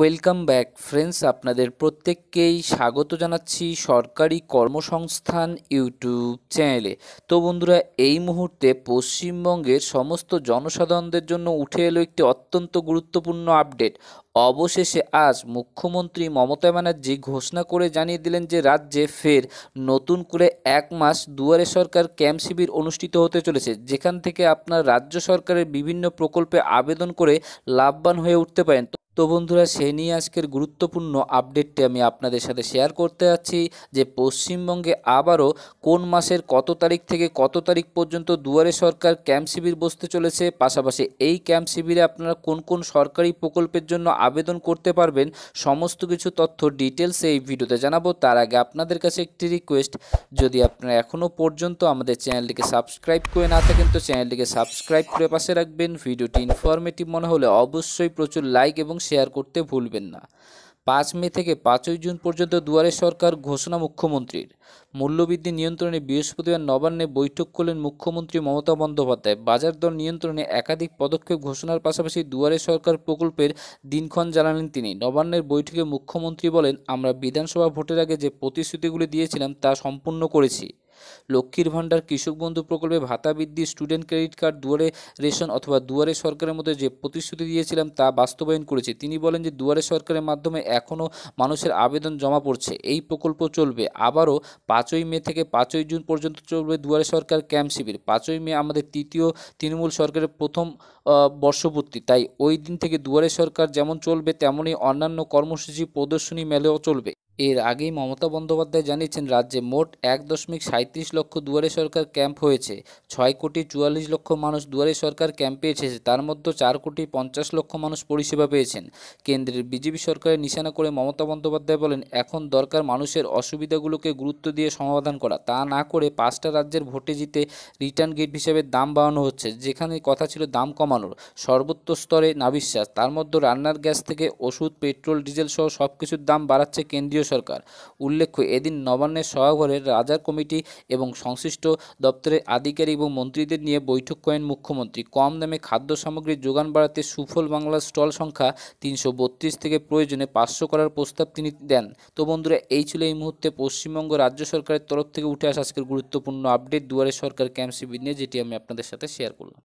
welcome back friends আপনাদের প্রত্যেককেই স্বাগত জানাচ্ছি সরকারি কর্মসংস্থান ইউটিউব চ্যানেলে তো বন্ধুরা এই মুহূর্তে পশ্চিমবঙ্গের সমস্ত জনসাধারণদের জন্য উঠে এলো একটি অত্যন্ত গুরুত্বপূর্ণ আপডেট অবশেষে আজ মুখ্যমন্ত্রী মমতা ব্যানার্জি ঘোষণা করে জানিয়ে দিলেন যে রাজ্যে ফের নতুন করে এক মাস দুয়ারে সরকার ক্যাম্প শিবির অনুষ্ঠিত হতে চলেছে যেখান থেকে আপনার রাজ্য সরকারের বিভিন্ন প্রকল্পে আবেদন করে লাভবান হয়ে উঠতে পারেন তো বন্ধুরা সে নিয়ে আজকের গুরুত্বপূর্ণ আপডেটটি আমি আপনাদের সাথে শেয়ার করতে যাচ্ছি যে পশ্চিমবঙ্গে আবারও কোন মাসের কত তারিখ থেকে কত তারিখ পর্যন্ত দুয়ারে সরকার ক্যাম্প শিবির বসতে চলেছে পাশাপাশি এই ক্যাম্প শিবিরে আপনারা কোন কোন সরকারি প্রকল্পের জন্য আবেদন করতে পারবেন সমস্ত কিছু তথ্য ডিটেলস এই ভিডিওতে জানাবো তার আগে আপনাদের কাছে একটি রিকোয়েস্ট যদি আপনারা এখনও পর্যন্ত আমাদের চ্যানেলটিকে সাবস্ক্রাইব করে না থাকেন তো চ্যানেলটিকে সাবস্ক্রাইব করে পাশে রাখবেন ভিডিওটি ইনফরমেটিভ মনে হলে অবশ্যই প্রচুর লাইক এবং শেয়ার করতে ভুলবেন না পাঁচ মে থেকে পাঁচই জুন পর্যন্ত দুয়ারে সরকার ঘোষণা মুখ্যমন্ত্রীর মূল্যবৃদ্ধি নিয়ন্ত্রণে বৃহস্পতিবার নবান্নে বৈঠক করলেন মুখ্যমন্ত্রী মমতা বন্দ্যোপাধ্যায় বাজার দর নিয়ন্ত্রণে একাধিক পদক্ষেপ ঘোষণার পাশাপাশি দুয়ারে সরকার প্রকল্পের দিনক্ষণ জানালেন তিনি নবান্নের বৈঠকে মুখ্যমন্ত্রী বলেন আমরা বিধানসভা ভোটের আগে যে প্রতিশ্রুতিগুলি দিয়েছিলাম তা সম্পূর্ণ করেছি লক্ষ্মীর ভাণ্ডার কৃষক বন্ধু প্রকল্পে ভাতা বৃদ্ধি স্টুডেন্ট ক্রেডিট কার্ড দুয়ারে রেশন অথবা দুয়ারে সরকারের মধ্যে যে প্রতিশ্রুতি দিয়েছিলাম তা বাস্তবায়ন করেছে তিনি বলেন যে দুয়ারে সরকারের মাধ্যমে এখনও মানুষের আবেদন জমা পড়ছে এই প্রকল্প চলবে আবারও পাঁচই মে থেকে পাঁচই জুন পর্যন্ত চলবে দুয়ারে সরকার ক্যাম্প শিবির পাঁচই মে আমাদের তৃতীয় তৃণমূল সরকারের প্রথম বর্ষপূর্তি তাই ওই দিন থেকে দুয়ারে সরকার যেমন চলবে তেমনই অন্যান্য কর্মসূচি প্রদর্শনী মেলেও চলবে এর আগেই মমতা বন্দ্যোপাধ্যায় জানিয়েছেন রাজ্যে মোট এক দশমিক সাঁত্রিশ লক্ষ দুয়ারে সরকার ক্যাম্প হয়েছে ছয় কোটি চুয়াল্লিশ লক্ষ মানুষ দুয়ারে সরকার ক্যাম্পে এসেছে তার মধ্যে চার কোটি পঞ্চাশ লক্ষ মানুষ পরিষেবা পেয়েছেন কেন্দ্রের বিজেপি সরকারের নিশানা করে মমতা বন্দ্যোপাধ্যায় বলেন এখন দরকার মানুষের অসুবিধাগুলোকে গুরুত্ব দিয়ে সমাধান করা তা না করে পাঁচটা রাজ্যের ভোটে জিতে রিটার্ন গেট হিসেবে দাম বাড়ানো হচ্ছে যেখানে কথা ছিল দাম কমানোর সর্বোচ্চ স্তরে নাবিশ্বাস তার মধ্যে রান্নার গ্যাস থেকে ওষুধ পেট্রোল ডিজেল সহ সব কিছুর দাম বাড়াচ্ছে কেন্দ্রীয় সরকার উল্লেখ্য এদিন নবান্নের সভাঘরে রাজার কমিটি এবং সংশ্লিষ্ট দপ্তরের আধিকারিক এবং মন্ত্রীদের নিয়ে বৈঠক করেন মুখ্যমন্ত্রী কম দামে খাদ্য সামগ্রীর যোগান বাড়াতে সুফল বাংলার স্টল সংখ্যা তিনশো থেকে প্রয়োজনে পাঁচশো করার প্রস্তাব তিনি দেন তো বন্ধুরা এই ছিল এই মুহূর্তে পশ্চিমবঙ্গ রাজ্য সরকারের তরফ থেকে উঠে আসা আজকের গুরুত্বপূর্ণ আপডেট দুয়ারে সরকার ক্যাম্প নিয়ে যেটি আমি আপনাদের সাথে শেয়ার করলাম